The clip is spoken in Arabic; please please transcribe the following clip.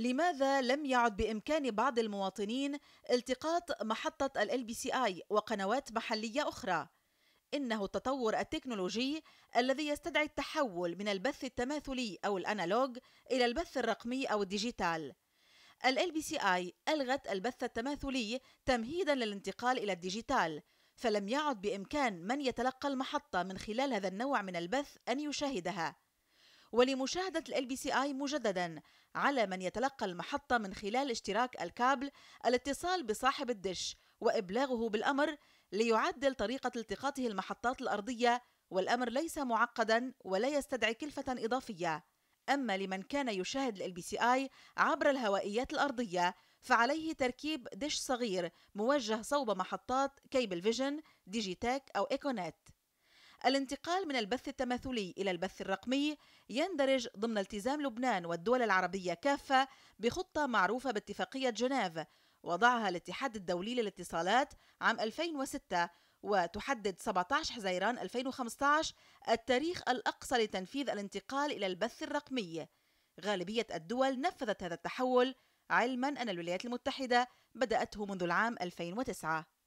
لماذا لم يعد بإمكان بعض المواطنين التقاط محطة ال بي سي آي وقنوات محلية أخرى؟ إنه التطور التكنولوجي الذي يستدعي التحول من البث التماثلي أو الأنالوج إلى البث الرقمي أو الديجيتال. ال بي سي آي ألغت البث التماثلي تمهيدا للانتقال إلى الديجيتال، فلم يعد بإمكان من يتلقى المحطة من خلال هذا النوع من البث أن يشاهدها. ولمشاهدة ال آي مجددا على من يتلقى المحطة من خلال اشتراك الكابل الاتصال بصاحب الدش وإبلاغه بالأمر ليعدل طريقة التقاطه المحطات الأرضية والأمر ليس معقدا ولا يستدعي كلفة إضافية أما لمن كان يشاهد ال آي عبر الهوائيات الأرضية فعليه تركيب دش صغير موجه صوب محطات كيبل فيجن ديجيتاك أو إيكونات الانتقال من البث التماثلي إلى البث الرقمي يندرج ضمن التزام لبنان والدول العربية كافة بخطة معروفة باتفاقية جنيف وضعها الاتحاد الدولي للاتصالات عام 2006 وتحدد 17 حزيران 2015 التاريخ الأقصى لتنفيذ الانتقال إلى البث الرقمي غالبية الدول نفذت هذا التحول علما أن الولايات المتحدة بدأته منذ العام 2009